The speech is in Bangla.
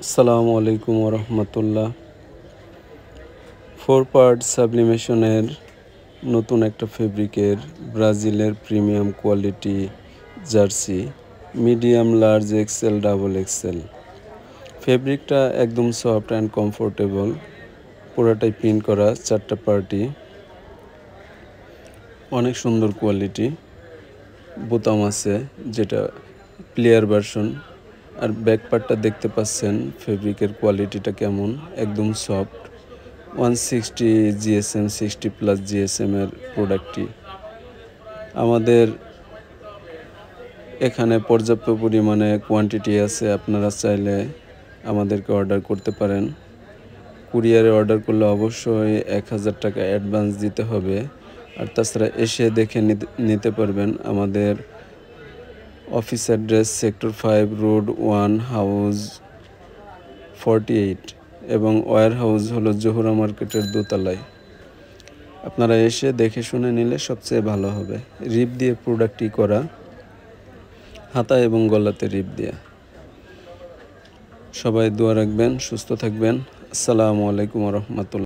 আসসালামু আলাইকুম রহমতুল্লাহ ফোর পার্ট সাবলিমেশনের নতুন একটা ফেব্রিকের ব্রাজিলের premium quality jersey medium large XL double XL ফেব্রিকটা একদম সফট অ্যান্ড কমফোর্টেবল পুরোটাই প্রিন্ট করা চারটা পার্টি অনেক সুন্দর কোয়ালিটি বোতাম আছে যেটা প্লেয়ার ভার্সন আর ব্যাক পার্টটা দেখতে পাচ্ছেন ফেব্রিকের কোয়ালিটিটা কেমন একদম soft one sixty GSM sixty plus জিএসএমের প্রোডাক্টটি আমাদের এখানে পর্যাপ্ত পরিমাণে কোয়ান্টিটি আছে আপনারা চাইলে আমাদেরকে অর্ডার করতে পারেন কুরিয়ারে অর্ডার করলে অবশ্যই এক হাজার টাকা অ্যাডভান্স দিতে হবে আর তাছাড়া এসে দেখে নিতে পারবেন আমাদের office address sector five road one house forty eight এবং ওয়ার হাউস হলো জহুরা মার্কেটের দোতলায় আপনারা এসে দেখে শুনে নিলে সবচেয়ে ভালো হবে রিপ দিয়ে প্রোডাক্টটি করা হাতা এবং গলাতে রিপ দেয়া সবাই দোয়া রাখবেন সুস্থ থাকবেন আসসালামু আলাইকুম রহমতুল্লা